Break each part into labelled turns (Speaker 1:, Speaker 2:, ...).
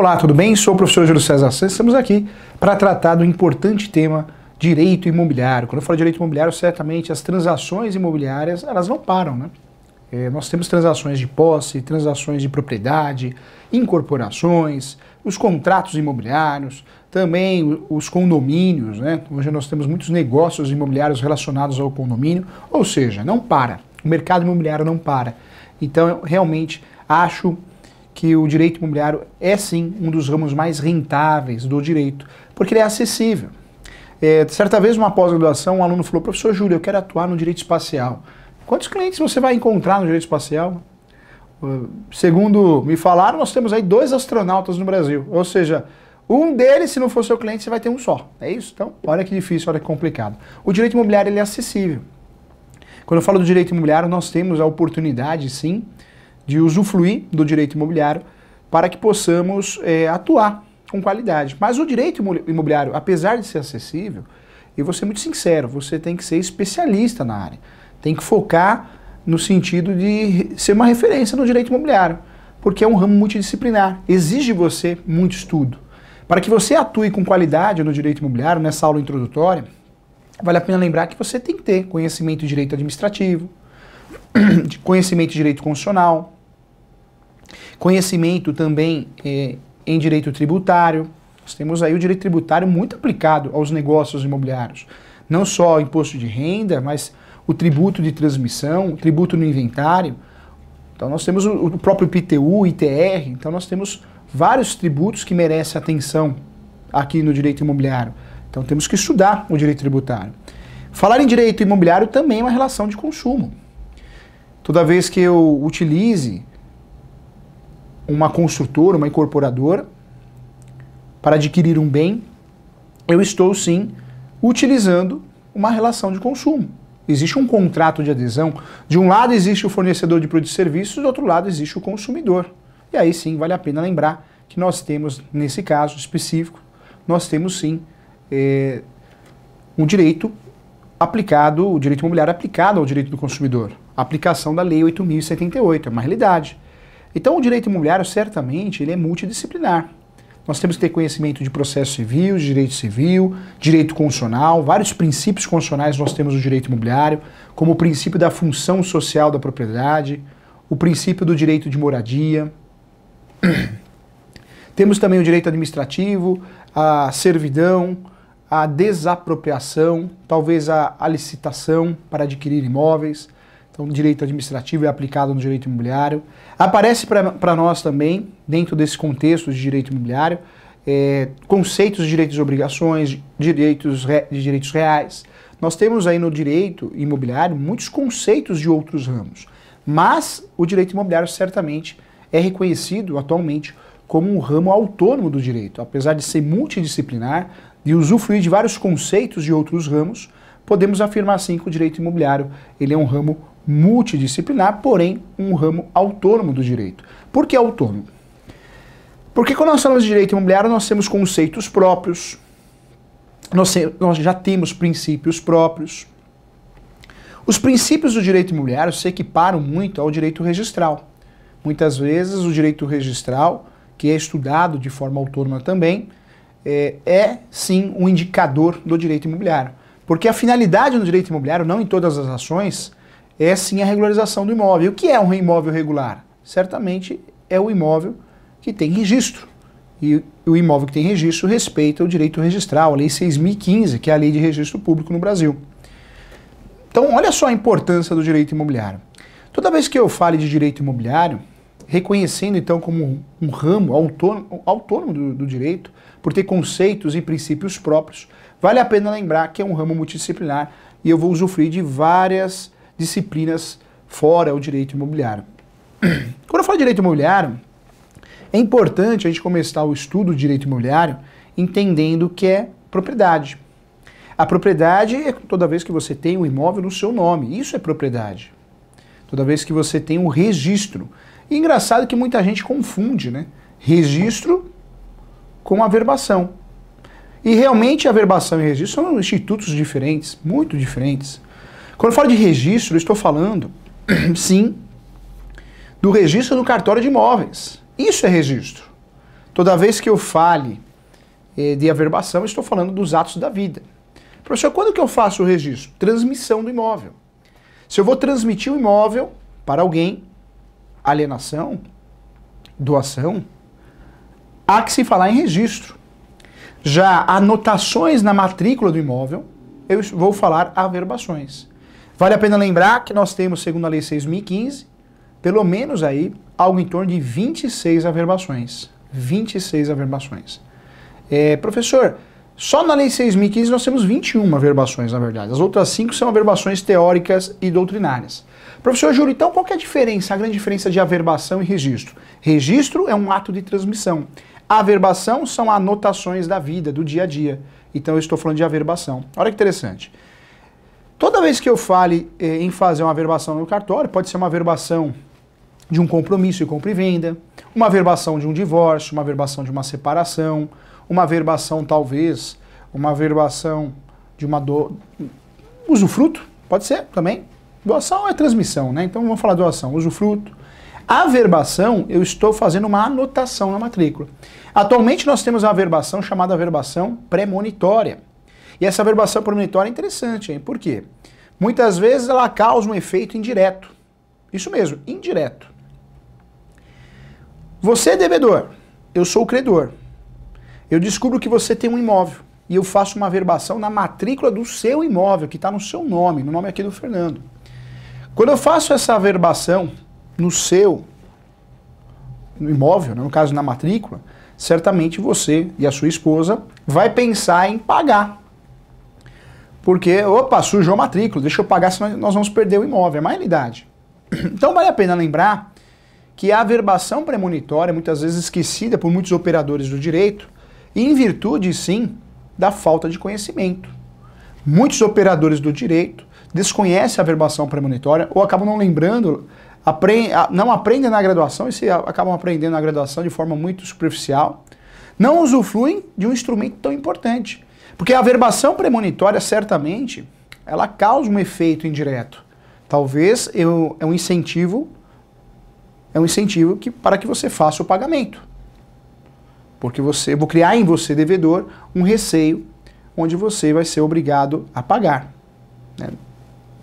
Speaker 1: Olá, tudo bem? Sou o professor Júlio César Santos. Estamos aqui para tratar do importante tema direito imobiliário. Quando eu falo direito imobiliário, certamente as transações imobiliárias elas não param, né? É, nós temos transações de posse, transações de propriedade, incorporações, os contratos imobiliários, também os condomínios, né? Hoje nós temos muitos negócios imobiliários relacionados ao condomínio, ou seja, não para. O mercado imobiliário não para. Então, realmente, acho que o direito imobiliário é sim um dos ramos mais rentáveis do direito, porque ele é acessível. É, certa vez, numa pós-graduação, um aluno falou: Professor Júlio, eu quero atuar no direito espacial. Quantos clientes você vai encontrar no direito espacial? Ah, segundo me falaram, nós temos aí dois astronautas no Brasil. Ou seja, um deles, se não for seu cliente, você vai ter um só. É isso? Então, olha que difícil, olha que complicado. O direito imobiliário ele é acessível. Quando eu falo do direito imobiliário, nós temos a oportunidade, sim, de usufruir do direito imobiliário para que possamos é, atuar com qualidade. Mas o direito imobiliário, apesar de ser acessível, eu vou ser muito sincero, você tem que ser especialista na área. Tem que focar no sentido de ser uma referência no direito imobiliário, porque é um ramo multidisciplinar, exige de você muito estudo. Para que você atue com qualidade no direito imobiliário, nessa aula introdutória, vale a pena lembrar que você tem que ter conhecimento de direito administrativo, conhecimento de direito constitucional, Conhecimento também eh, em direito tributário. Nós temos aí o direito tributário muito aplicado aos negócios imobiliários. Não só o imposto de renda, mas o tributo de transmissão, o tributo no inventário. Então nós temos o, o próprio PTU ITR, então nós temos vários tributos que merecem atenção aqui no direito imobiliário. Então temos que estudar o direito tributário. Falar em direito imobiliário também é uma relação de consumo. Toda vez que eu utilize uma construtora, uma incorporadora, para adquirir um bem, eu estou sim utilizando uma relação de consumo. Existe um contrato de adesão. De um lado existe o fornecedor de produtos e serviços, do outro lado existe o consumidor. E aí sim vale a pena lembrar que nós temos, nesse caso específico, nós temos sim é, um direito aplicado, o direito imobiliário aplicado ao direito do consumidor. A aplicação da Lei 8.078, é uma realidade. Então, o direito imobiliário, certamente, ele é multidisciplinar. Nós temos que ter conhecimento de processo civil, de direito civil, direito constitucional, vários princípios constitucionais nós temos no direito imobiliário, como o princípio da função social da propriedade, o princípio do direito de moradia. temos também o direito administrativo, a servidão, a desapropriação, talvez a, a licitação para adquirir imóveis então, direito administrativo é aplicado no direito imobiliário. Aparece para nós também, dentro desse contexto de direito imobiliário, é, conceitos de direitos e obrigações, direitos, de direitos reais. Nós temos aí no direito imobiliário muitos conceitos de outros ramos, mas o direito imobiliário certamente é reconhecido atualmente como um ramo autônomo do direito. Apesar de ser multidisciplinar e usufruir de vários conceitos de outros ramos, podemos afirmar sim que o direito imobiliário ele é um ramo multidisciplinar, porém um ramo autônomo do direito. Por que autônomo? Porque quando nós falamos de direito imobiliário, nós temos conceitos próprios, nós, já temos princípios próprios. Os princípios do direito imobiliário se equiparam muito ao direito registral. Muitas vezes o direito registral, que é estudado de forma autônoma também, é, é sim um indicador do direito imobiliário. Porque a finalidade do direito imobiliário, não em todas as ações, é sim a regularização do imóvel. E o que é um imóvel regular? Certamente é o imóvel que tem registro. E o imóvel que tem registro respeita o direito registral, a Lei 6.015, que é a Lei de Registro Público no Brasil. Então, olha só a importância do direito imobiliário. Toda vez que eu fale de direito imobiliário, reconhecendo então como um ramo autônomo, autônomo do, do direito, por ter conceitos e princípios próprios, vale a pena lembrar que é um ramo multidisciplinar e eu vou usufruir de várias disciplinas fora o direito imobiliário. Quando eu falo direito imobiliário, é importante a gente começar o estudo do direito imobiliário entendendo que é propriedade. A propriedade é toda vez que você tem um imóvel no seu nome. Isso é propriedade. Toda vez que você tem um registro. E engraçado que muita gente confunde, né? Registro com averbação. E realmente averbação e registro são institutos diferentes, muito diferentes. Quando eu falo de registro, estou falando, sim, do registro no cartório de imóveis. Isso é registro. Toda vez que eu fale eh, de averbação, estou falando dos atos da vida. Professor, quando que eu faço o registro? Transmissão do imóvel. Se eu vou transmitir o um imóvel para alguém, alienação, doação, há que se falar em registro. Já anotações na matrícula do imóvel, eu vou falar averbações. Vale a pena lembrar que nós temos, segundo a Lei 6.015, pelo menos aí, algo em torno de 26 averbações. 26 averbações. É, professor, só na Lei 6.015 nós temos 21 averbações, na verdade. As outras 5 são averbações teóricas e doutrinárias. Professor Júlio, então qual é a diferença, a grande diferença de averbação e registro? Registro é um ato de transmissão. Averbação são anotações da vida, do dia a dia. Então eu estou falando de averbação. Olha que interessante. Toda vez que eu fale eh, em fazer uma verbação no cartório, pode ser uma verbação de um compromisso e compra e venda, uma verbação de um divórcio, uma verbação de uma separação, uma verbação talvez, uma verbação de uma do... usufruto, pode ser também. Doação é transmissão, né? Então vamos falar doação, usufruto. verbação eu estou fazendo uma anotação na matrícula. Atualmente nós temos uma verbação chamada verbação premonitória. E essa verbação premonitória é interessante, hein? Por quê? Muitas vezes ela causa um efeito indireto. Isso mesmo, indireto. Você é devedor, eu sou o credor. Eu descubro que você tem um imóvel e eu faço uma verbação na matrícula do seu imóvel, que está no seu nome, no nome aqui do Fernando. Quando eu faço essa verbação no seu no imóvel, né, no caso na matrícula, certamente você e a sua esposa vai pensar em pagar porque, opa, sujou a matrícula, deixa eu pagar, senão nós vamos perder o imóvel. É uma realidade. Então vale a pena lembrar que a averbação premonitória, muitas vezes esquecida por muitos operadores do direito, em virtude, sim, da falta de conhecimento. Muitos operadores do direito desconhecem a averbação premonitória ou acabam não lembrando, não aprendem na graduação e se acabam aprendendo na graduação de forma muito superficial. Não usufruem de um instrumento tão importante porque a verbação premonitória, certamente, ela causa um efeito indireto. Talvez eu, é um incentivo, é um incentivo que, para que você faça o pagamento. Porque você, eu vou criar em você, devedor, um receio onde você vai ser obrigado a pagar. Né?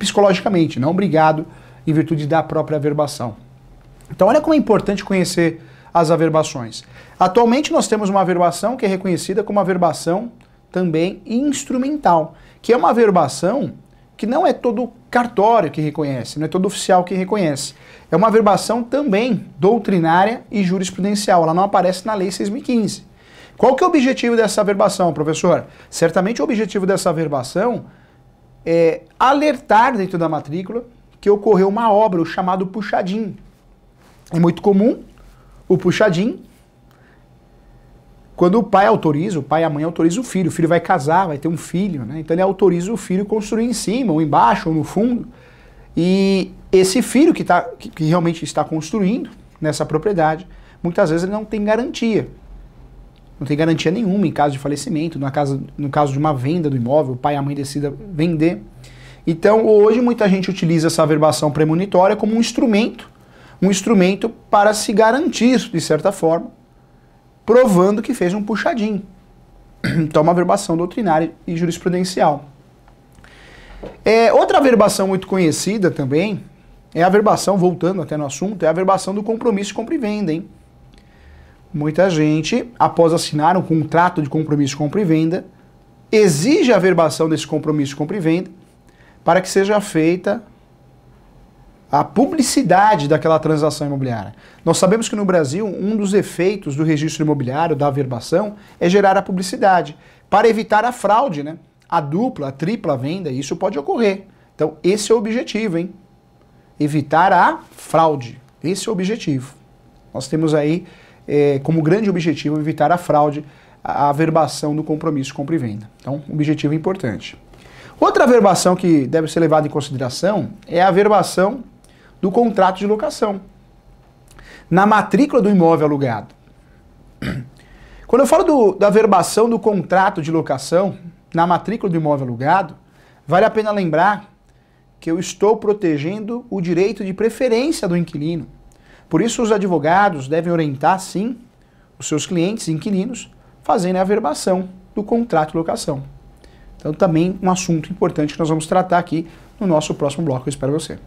Speaker 1: Psicologicamente, não obrigado em virtude da própria averbação. Então, olha como é importante conhecer as averbações. Atualmente, nós temos uma averbação que é reconhecida como averbação também instrumental, que é uma verbação que não é todo cartório que reconhece, não é todo oficial que reconhece. É uma verbação também doutrinária e jurisprudencial, ela não aparece na Lei 6015. Qual que é o objetivo dessa verbação professor? Certamente o objetivo dessa verbação é alertar dentro da matrícula que ocorreu uma obra, o chamado puxadinho. É muito comum o puxadinho quando o pai autoriza, o pai e a mãe autorizam o filho, o filho vai casar, vai ter um filho, né? Então ele autoriza o filho construir em cima, ou embaixo, ou no fundo. E esse filho que, tá, que realmente está construindo nessa propriedade, muitas vezes ele não tem garantia. Não tem garantia nenhuma em caso de falecimento, na casa, no caso de uma venda do imóvel, o pai e a mãe decida vender. Então, hoje muita gente utiliza essa averbação premonitória como um instrumento, um instrumento para se garantir, de certa forma, provando que fez um puxadinho. Então, uma verbação doutrinária e jurisprudencial. É, outra verbação muito conhecida também é a verbação, voltando até no assunto, é a verbação do compromisso de compra e venda, hein? Muita gente, após assinar um contrato de compromisso de compra e venda, exige a verbação desse compromisso de compra e venda para que seja feita a publicidade daquela transação imobiliária. Nós sabemos que no Brasil, um dos efeitos do registro imobiliário, da averbação, é gerar a publicidade, para evitar a fraude, né? A dupla, a tripla venda, isso pode ocorrer. Então, esse é o objetivo, hein? Evitar a fraude. Esse é o objetivo. Nós temos aí é, como grande objetivo evitar a fraude, a averbação do compromisso compra e venda. Então, objetivo importante. Outra averbação que deve ser levada em consideração é a averbação do contrato de locação, na matrícula do imóvel alugado. Quando eu falo do, da verbação do contrato de locação, na matrícula do imóvel alugado, vale a pena lembrar que eu estou protegendo o direito de preferência do inquilino. Por isso, os advogados devem orientar, sim, os seus clientes inquilinos, fazendo a verbação do contrato de locação. Então, também um assunto importante que nós vamos tratar aqui no nosso próximo bloco. Eu espero você.